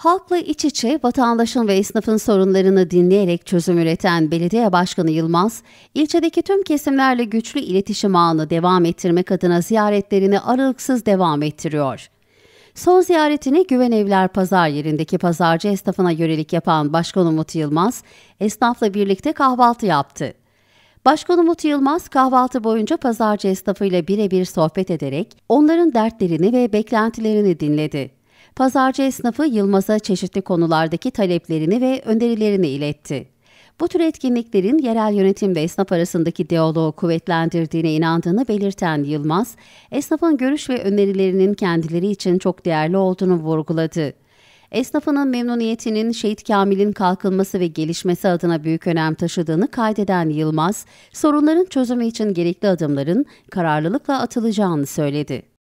Halkla iç içe vatandaşın ve esnafın sorunlarını dinleyerek çözüm üreten Belediye Başkanı Yılmaz, ilçedeki tüm kesimlerle güçlü iletişim ağını devam ettirmek adına ziyaretlerini aralıksız devam ettiriyor. Son ziyaretini Güven Evler Pazar yerindeki pazarcı esnafına yönelik yapan Başkan Umut Yılmaz, esnafla birlikte kahvaltı yaptı. Başkan Umut Yılmaz kahvaltı boyunca pazarcı esnafıyla birebir sohbet ederek onların dertlerini ve beklentilerini dinledi pazarcı esnafı Yılmaz'a çeşitli konulardaki taleplerini ve önerilerini iletti. Bu tür etkinliklerin yerel yönetim ve esnaf arasındaki diyaloğu kuvvetlendirdiğine inandığını belirten Yılmaz, esnafın görüş ve önerilerinin kendileri için çok değerli olduğunu vurguladı. Esnafının memnuniyetinin Şehit Kamil'in kalkınması ve gelişmesi adına büyük önem taşıdığını kaydeden Yılmaz, sorunların çözümü için gerekli adımların kararlılıkla atılacağını söyledi.